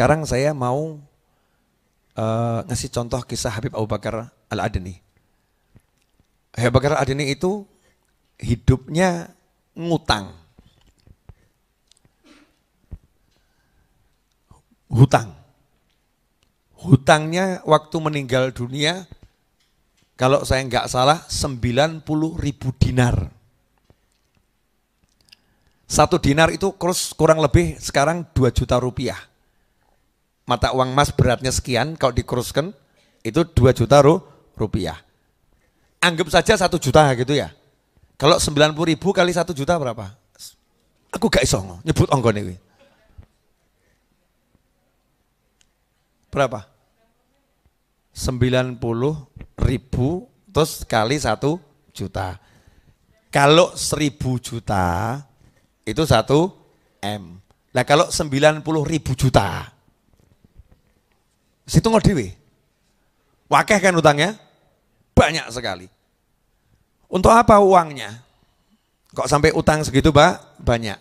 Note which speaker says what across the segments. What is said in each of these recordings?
Speaker 1: Sekarang saya mau uh, ngasih contoh kisah Habib Abu Bakar Al-Adni. Abu Bakar Al-Adni itu hidupnya ngutang. Hutang. Hutangnya waktu meninggal dunia, kalau saya nggak salah 90 ribu dinar. Satu dinar itu kurang lebih sekarang 2 juta rupiah mata uang emas beratnya sekian, kalau dikuruskan itu 2 juta rupiah. Anggap saja satu juta gitu ya. Kalau 90 ribu kali satu juta berapa? Aku gak iso nyebut ongkon ini. Berapa? 90 ribu terus kali satu juta. Kalau seribu juta itu satu M. Nah kalau 90 ribu juta Situ dhewe. Wakeh kan utangnya? Banyak sekali. Untuk apa uangnya? Kok sampai utang segitu, Pak? Banyak.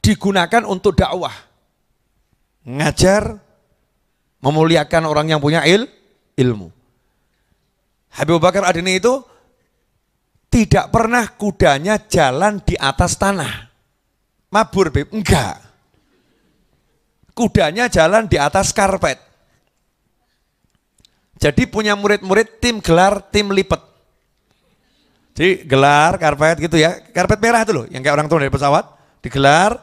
Speaker 1: Digunakan untuk dakwah. Ngajar, memuliakan orang yang punya il, ilmu. Habib Bakar Adini itu tidak pernah kudanya jalan di atas tanah. Mabur, Beb. Enggak. Kudanya jalan di atas karpet jadi punya murid-murid tim gelar, tim lipat. Jadi gelar karpet gitu ya. Karpet merah itu loh yang kayak orang turun dari pesawat, digelar.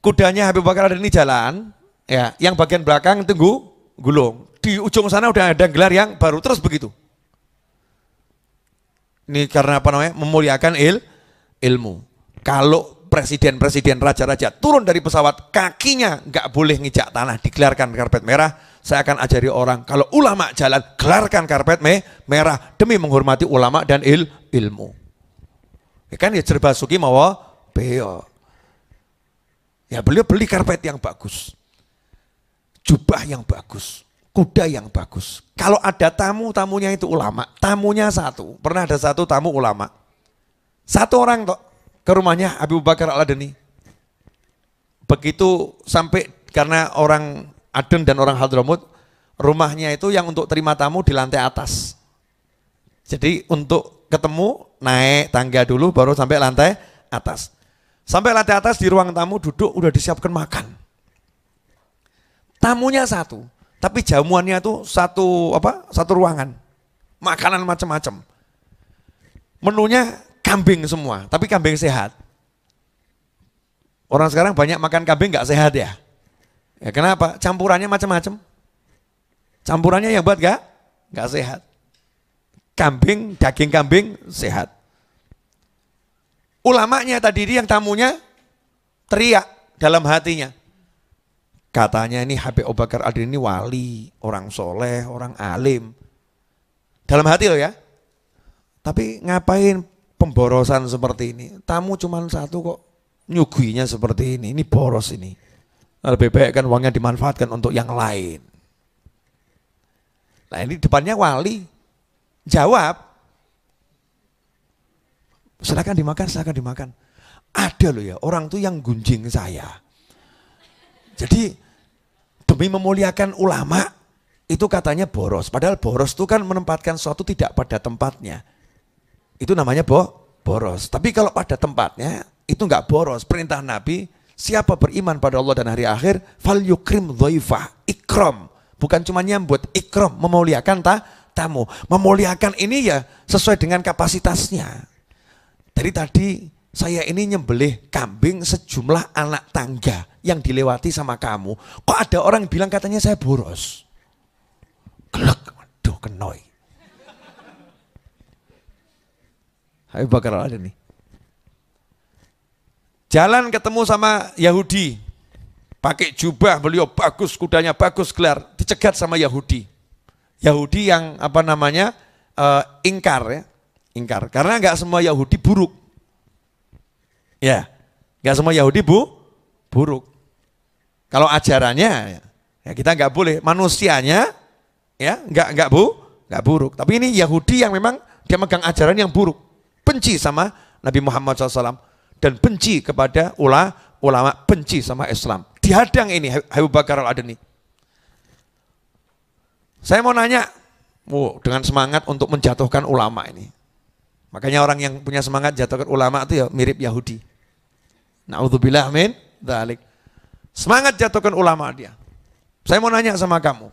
Speaker 1: Kudanya Habib Bakar ada ini jalan, ya, yang bagian belakang tunggu gulung. Di ujung sana udah ada gelar yang baru terus begitu. Ini karena apa namanya? Memuliakan il ilmu. Kalau presiden-presiden raja-raja turun dari pesawat, kakinya nggak boleh ngejak tanah, digelarkan karpet merah, saya akan ajari orang kalau ulama jalan gelarkan karpet me merah demi menghormati ulama dan il ilmu. Ya kan ya cerba suki mawa beo. Ya beliau beli karpet yang bagus. Jubah yang bagus, kuda yang bagus. Kalau ada tamu, tamunya itu ulama. Tamunya satu. Pernah ada satu tamu ulama. Satu orang tok ke rumahnya Abu Bakar Al-Adani. Begitu sampai karena orang Aden dan orang Hadramut, rumahnya itu yang untuk terima tamu di lantai atas. Jadi untuk ketemu naik tangga dulu baru sampai lantai atas. Sampai lantai atas di ruang tamu duduk udah disiapkan makan. Tamunya satu, tapi jamuannya itu satu apa? Satu ruangan. Makanan macam-macam. Menunya kambing semua, tapi kambing sehat. Orang sekarang banyak makan kambing nggak sehat ya. Ya kenapa? Campurannya macam-macam. Campurannya yang buat gak? Gak sehat. Kambing, daging kambing sehat. Ulamanya tadi dia yang tamunya teriak dalam hatinya. Katanya ini Habib Obakar Bakar ini wali, orang soleh, orang alim. Dalam hati loh ya. Tapi ngapain pemborosan seperti ini? Tamu cuma satu kok nyuginya seperti ini. Ini boros ini. Lebih baik kan uangnya dimanfaatkan untuk yang lain. Nah ini depannya wali. Jawab. silakan dimakan, silakan dimakan. Ada loh ya, orang tuh yang gunjing saya. Jadi demi memuliakan ulama itu katanya boros. Padahal boros itu kan menempatkan sesuatu tidak pada tempatnya. Itu namanya bo boros. Tapi kalau pada tempatnya itu nggak boros. Perintah Nabi Siapa beriman pada Allah dan hari akhir, fal yukrim dhaifah, ikram. Bukan cuma nyambut, ikram, memuliakan ta, tamu. Memuliakan ini ya sesuai dengan kapasitasnya. Dari tadi saya ini nyembelih kambing sejumlah anak tangga yang dilewati sama kamu. Kok ada orang bilang katanya saya boros? Gelek, aduh kenoi. Ayo bakar ada nih. Jalan ketemu sama Yahudi. Pakai jubah, beliau bagus, kudanya bagus, gelar. Dicegat sama Yahudi. Yahudi yang apa namanya, uh, ingkar ya. Ingkar. Karena nggak semua Yahudi buruk. Ya, nggak semua Yahudi bu, buruk. Kalau ajarannya, ya kita nggak boleh. Manusianya, ya nggak nggak bu, nggak buruk. Tapi ini Yahudi yang memang dia megang ajaran yang buruk, benci sama Nabi Muhammad SAW dan benci kepada ulah, ulama, benci sama Islam. Dihadang ini Abu Bakar al-Adani. Saya mau nanya, oh, dengan semangat untuk menjatuhkan ulama ini. Makanya orang yang punya semangat jatuhkan ulama itu ya mirip Yahudi. Na'udzubillah min dalik. Semangat jatuhkan ulama dia. Saya mau nanya sama kamu.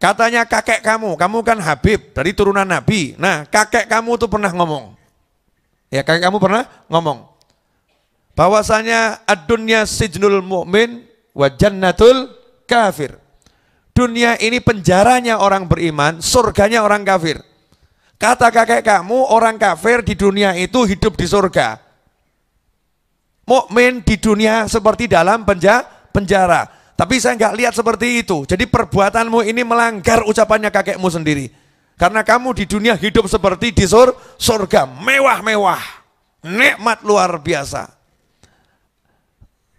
Speaker 1: Katanya kakek kamu, kamu kan Habib dari turunan Nabi. Nah kakek kamu tuh pernah ngomong, Ya kakek kamu pernah ngomong bahwasanya ad sijnul mu'min wa jannatul kafir. Dunia ini penjaranya orang beriman, surganya orang kafir. Kata kakek kamu, orang kafir di dunia itu hidup di surga. Mukmin di dunia seperti dalam penja penjara. Tapi saya nggak lihat seperti itu. Jadi perbuatanmu ini melanggar ucapannya kakekmu sendiri. Karena kamu di dunia hidup seperti di sur surga, mewah-mewah, nikmat luar biasa.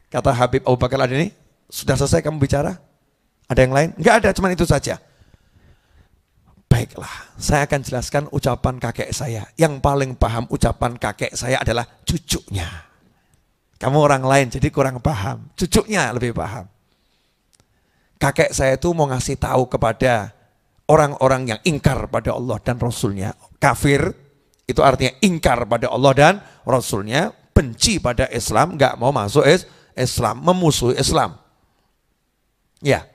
Speaker 1: Kata Habib Abu Bakar ini sudah selesai kamu bicara? Ada yang lain? Enggak ada, cuman itu saja. Baiklah, saya akan jelaskan ucapan kakek saya. Yang paling paham ucapan kakek saya adalah cucunya. Kamu orang lain jadi kurang paham. Cucunya lebih paham. Kakek saya itu mau ngasih tahu kepada orang-orang yang ingkar pada Allah dan Rasulnya. Kafir itu artinya ingkar pada Allah dan Rasulnya, benci pada Islam, nggak mau masuk Islam, memusuhi Islam. Ya.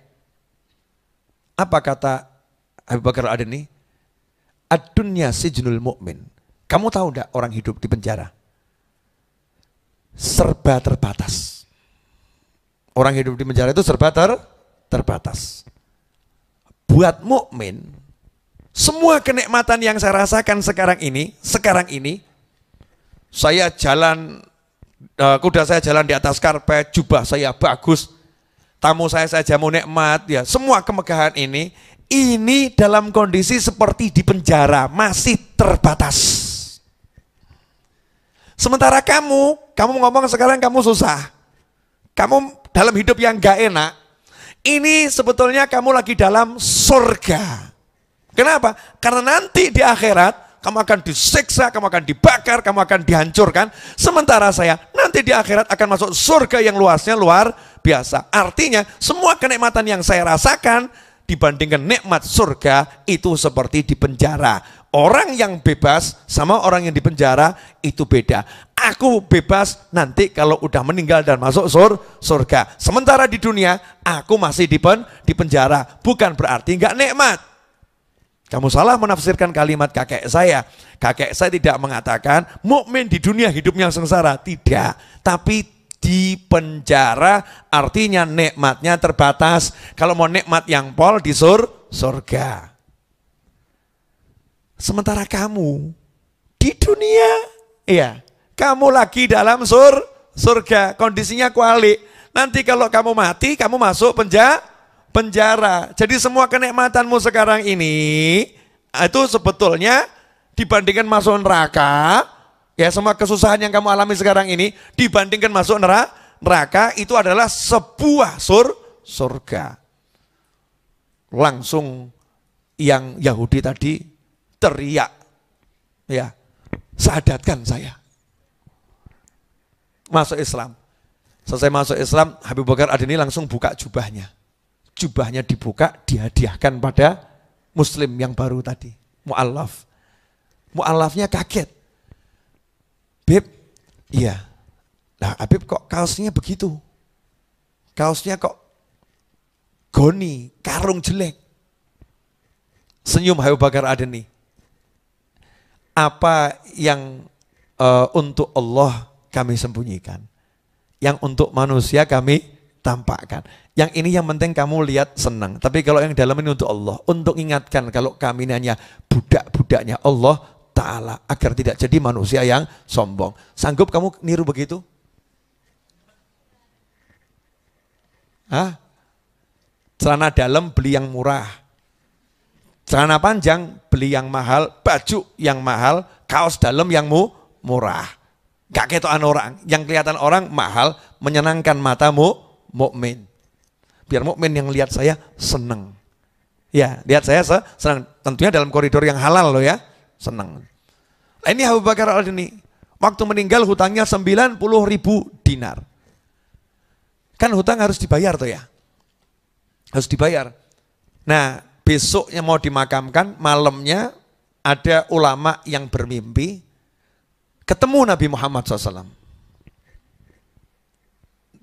Speaker 1: Apa kata Abu Bakar Adeni? ad si mukmin. mukmin. Kamu tahu tidak orang hidup di penjara? Serba terbatas. Orang hidup di penjara itu serba ter terbatas buat mukmin semua kenikmatan yang saya rasakan sekarang ini, sekarang ini saya jalan eh, kuda saya jalan di atas karpet, jubah saya bagus, tamu saya saja mau nikmat ya. Semua kemegahan ini ini dalam kondisi seperti di penjara, masih terbatas. Sementara kamu, kamu ngomong sekarang kamu susah. Kamu dalam hidup yang gak enak, ini sebetulnya kamu lagi dalam surga. Kenapa? Karena nanti di akhirat kamu akan disiksa, kamu akan dibakar, kamu akan dihancurkan. Sementara saya nanti di akhirat akan masuk surga yang luasnya luar biasa. Artinya semua kenikmatan yang saya rasakan dibandingkan nikmat surga itu seperti di penjara Orang yang bebas sama orang yang dipenjara itu beda. Aku bebas nanti kalau udah meninggal dan masuk sur surga. Sementara di dunia aku masih dipen dipenjara. Bukan berarti nggak nikmat. Kamu salah menafsirkan kalimat kakek saya. Kakek saya tidak mengatakan mukmin di dunia hidupnya sengsara. Tidak. Tapi di penjara artinya nikmatnya terbatas. Kalau mau nikmat yang pol di sur surga. Sementara kamu di dunia, ya, kamu lagi dalam sur surga, kondisinya kualik. Nanti kalau kamu mati, kamu masuk penjara. penjara. Jadi semua kenikmatanmu sekarang ini ah, itu sebetulnya dibandingkan masuk neraka, ya semua kesusahan yang kamu alami sekarang ini dibandingkan masuk neraka, neraka itu adalah sebuah sur surga. Langsung yang Yahudi tadi teriak. Ya, sadatkan saya. Masuk Islam. Selesai masuk Islam, Habib Bakar Adini langsung buka jubahnya. Jubahnya dibuka, dihadiahkan pada muslim yang baru tadi. Mu'allaf, mu'allafnya kaget. Bib, iya. Nah Habib kok kaosnya begitu? Kaosnya kok goni, karung jelek. Senyum Habib Bakar Adeni apa yang uh, untuk Allah kami sembunyikan. Yang untuk manusia kami tampakkan. Yang ini yang penting kamu lihat senang. Tapi kalau yang dalam ini untuk Allah. Untuk ingatkan kalau kami ini hanya budak-budaknya Allah Ta'ala. Agar tidak jadi manusia yang sombong. Sanggup kamu niru begitu? Ah, Celana dalam beli yang murah. Celana panjang beli yang mahal, baju yang mahal, kaos dalam yang mu, murah. Gak ketokan orang, yang kelihatan orang mahal, menyenangkan matamu mukmin. Biar mukmin yang lihat saya seneng. Ya, lihat saya senang. Tentunya dalam koridor yang halal loh ya, seneng. ini Abu Bakar al ini waktu meninggal hutangnya 90 ribu dinar. Kan hutang harus dibayar tuh ya, harus dibayar. Nah, besoknya mau dimakamkan, malamnya ada ulama yang bermimpi ketemu Nabi Muhammad SAW.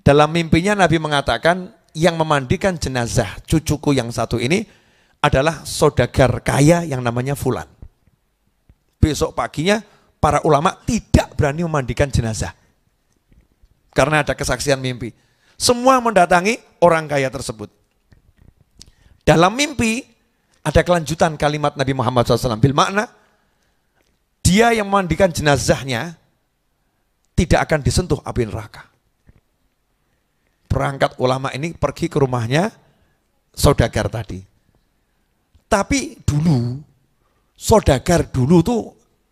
Speaker 1: Dalam mimpinya Nabi mengatakan yang memandikan jenazah cucuku yang satu ini adalah sodagar kaya yang namanya Fulan. Besok paginya para ulama tidak berani memandikan jenazah. Karena ada kesaksian mimpi. Semua mendatangi orang kaya tersebut. Dalam mimpi ada kelanjutan kalimat Nabi Muhammad SAW. Bil makna, dia yang memandikan jenazahnya tidak akan disentuh api neraka. Perangkat ulama ini pergi ke rumahnya saudagar tadi. Tapi dulu, saudagar dulu tuh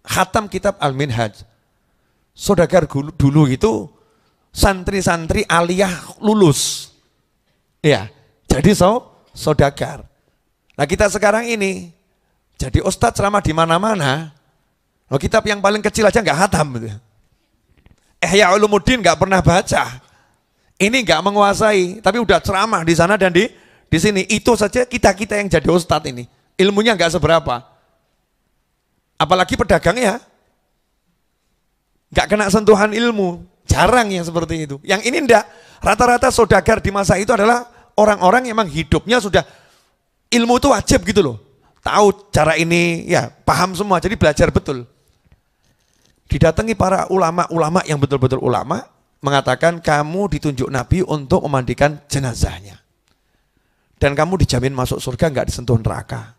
Speaker 1: khatam kitab Al-Minhaj. Saudagar dulu itu santri-santri aliyah lulus. Ya, jadi so, saudagar. Nah kita sekarang ini jadi ustadz ceramah di mana-mana. lo kitab yang paling kecil aja nggak hatam. Eh ya Ulumuddin nggak pernah baca. Ini nggak menguasai, tapi udah ceramah di sana dan di di sini. Itu saja kita-kita yang jadi ustadz ini. Ilmunya nggak seberapa. Apalagi pedagang ya. Nggak kena sentuhan ilmu. Jarang yang seperti itu. Yang ini ndak. Rata-rata sodagar di masa itu adalah orang-orang yang memang hidupnya sudah ilmu itu wajib gitu loh. Tahu cara ini, ya paham semua, jadi belajar betul. Didatangi para ulama-ulama yang betul-betul ulama, mengatakan kamu ditunjuk Nabi untuk memandikan jenazahnya. Dan kamu dijamin masuk surga nggak disentuh neraka.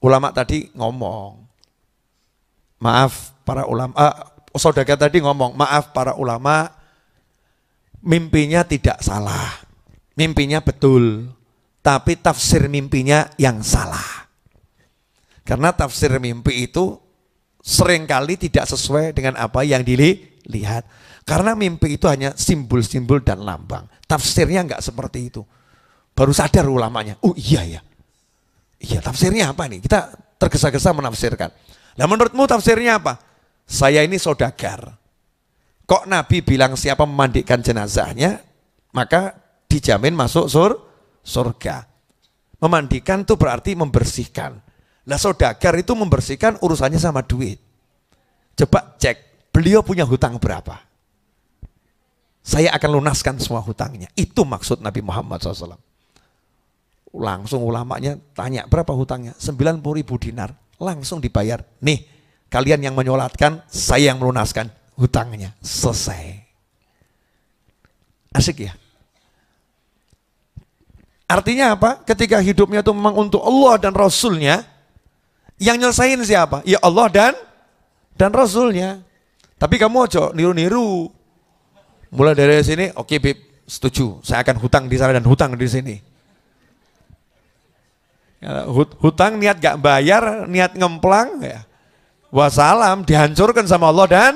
Speaker 1: Ulama tadi ngomong, maaf para ulama, uh, saudara tadi ngomong, maaf para ulama, mimpinya tidak salah, mimpinya betul tapi tafsir mimpinya yang salah. Karena tafsir mimpi itu seringkali tidak sesuai dengan apa yang dilihat. Karena mimpi itu hanya simbol-simbol dan lambang. Tafsirnya enggak seperti itu. Baru sadar ulamanya, oh iya ya. Iya tafsirnya apa nih? Kita tergesa-gesa menafsirkan. Nah menurutmu tafsirnya apa? Saya ini saudagar. Kok Nabi bilang siapa memandikan jenazahnya, maka dijamin masuk sur surga. Memandikan itu berarti membersihkan. Lah saudagar itu membersihkan urusannya sama duit. Coba cek, beliau punya hutang berapa? Saya akan lunaskan semua hutangnya. Itu maksud Nabi Muhammad SAW. Langsung ulamanya tanya, berapa hutangnya? 90 ribu dinar. Langsung dibayar. Nih, kalian yang menyolatkan, saya yang melunaskan hutangnya. Selesai. Asik ya? Artinya apa? Ketika hidupnya itu memang untuk Allah dan Rasulnya, yang nyelesain siapa? Ya Allah dan dan Rasulnya. Tapi kamu ojo niru-niru. Mulai dari sini, oke okay, Bib, setuju. Saya akan hutang di sana dan hutang di sini. Ya, hutang niat gak bayar, niat ngemplang ya. Wassalam dihancurkan sama Allah dan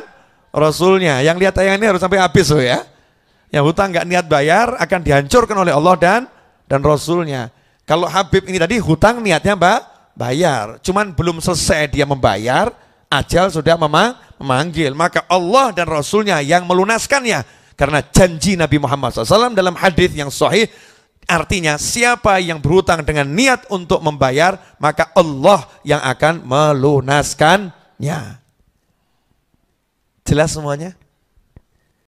Speaker 1: Rasulnya. Yang lihat tayangan ini harus sampai habis loh ya. Yang hutang gak niat bayar akan dihancurkan oleh Allah dan dan Rasulnya. Kalau Habib ini tadi hutang niatnya mbak bayar, cuman belum selesai dia membayar, ajal sudah memang memanggil. Maka Allah dan Rasulnya yang melunaskannya. Karena janji Nabi Muhammad SAW dalam hadis yang sahih Artinya siapa yang berhutang dengan niat untuk membayar, maka Allah yang akan melunaskannya. Jelas semuanya?